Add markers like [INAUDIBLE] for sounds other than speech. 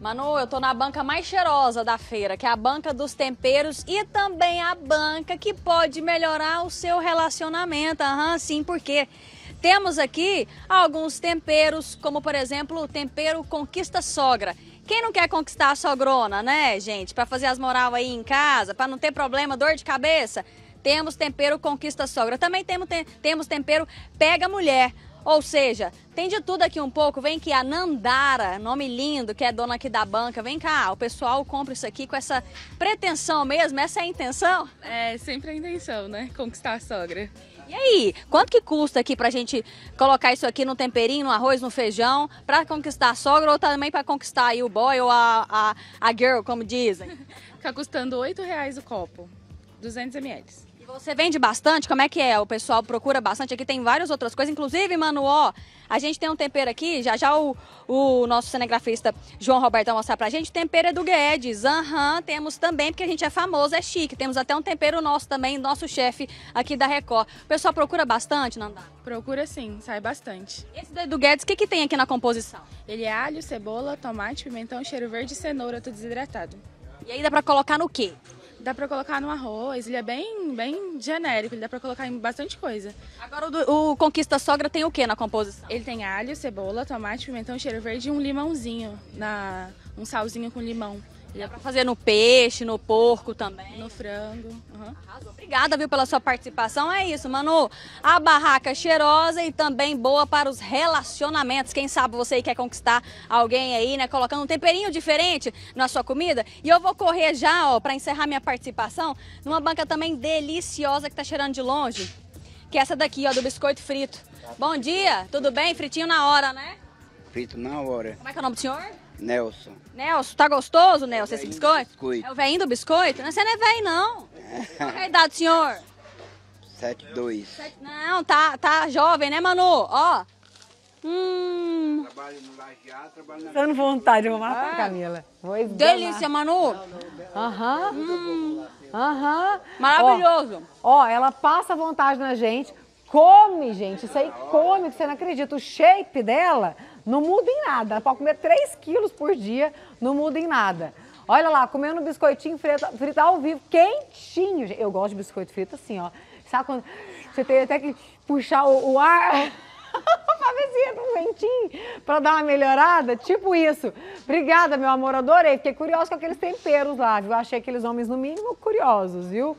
Manu, eu tô na banca mais cheirosa da feira, que é a banca dos temperos e também a banca que pode melhorar o seu relacionamento. Aham, uhum, sim, porque temos aqui alguns temperos, como por exemplo o tempero Conquista Sogra. Quem não quer conquistar a sogrona, né, gente? Para fazer as moral aí em casa, para não ter problema, dor de cabeça, temos tempero Conquista Sogra. Também temos, temos tempero Pega Mulher. Ou seja, tem de tudo aqui um pouco. Vem que a Nandara, nome lindo, que é dona aqui da banca. Vem cá, o pessoal compra isso aqui com essa pretensão mesmo? Essa é a intenção? É, sempre a intenção, né? Conquistar a sogra. E aí, quanto que custa aqui pra gente colocar isso aqui no temperinho, no arroz, no feijão, pra conquistar a sogra ou também pra conquistar aí o boy ou a, a, a girl, como dizem? [LAUGHS] Fica custando R$ reais o copo, 200 ml. Você vende bastante? Como é que é? O pessoal procura bastante? Aqui tem várias outras coisas, inclusive, mano, ó, a gente tem um tempero aqui, já já o, o nosso cinegrafista João Roberto vai mostrar pra gente. tempero é do Guedes, aham, uhum, temos também, porque a gente é famoso, é chique. Temos até um tempero nosso também, nosso chefe aqui da Record. O pessoal procura bastante, Nandá? Procura sim, sai bastante. Esse do Guedes, o que, que tem aqui na composição? Ele é alho, cebola, tomate, pimentão, cheiro verde e cenoura, tudo desidratado. E aí dá pra colocar no quê? Dá pra colocar no arroz, ele é bem, bem genérico, ele dá pra colocar em bastante coisa. Agora o, do, o Conquista Sogra tem o que na composição? Ele tem alho, cebola, tomate, pimentão, cheiro verde e um limãozinho, na, um salzinho com limão. Dá pra fazer no peixe, no porco também. No frango. Uhum. Obrigada, viu, pela sua participação. É isso, Manu. A barraca cheirosa e também boa para os relacionamentos. Quem sabe você aí quer conquistar alguém aí, né? Colocando um temperinho diferente na sua comida. E eu vou correr já, ó, pra encerrar minha participação, numa banca também deliciosa que tá cheirando de longe. Que é essa daqui, ó, do biscoito frito. Bom dia, tudo bem? Fritinho na hora, né? Frito na hora. Como é que é o nome do senhor? Nelson. Nelson, tá gostoso, Nelson, esse biscoito? biscoito? É o veinho do biscoito? Não, você não é velho, não. Qual é a idade do senhor? 72. Não, tá, tá jovem, né, Manu? Ó. Hum. Trabalho no lajeado, trabalho na... Dando vontade, eu vou matar a Camila. Vou Delícia, Manu. Aham. Aham. Maravilhoso. Ó, ó, ela passa vontade na gente. Come, gente. Isso aí come, que você não acredita. O shape dela... Não muda em nada. Ela pode comer 3 quilos por dia, não muda em nada. Olha lá, comendo um biscoitinho frito, frito ao vivo, quentinho. Eu gosto de biscoito frito assim, ó. Sabe quando você tem até que puxar o, o ar [LAUGHS] pra ver se entra um ventinho pra dar uma melhorada? Tipo isso. Obrigada, meu amor, adorei. Fiquei curiosa com aqueles temperos lá, viu? Achei aqueles homens, no mínimo, curiosos, viu?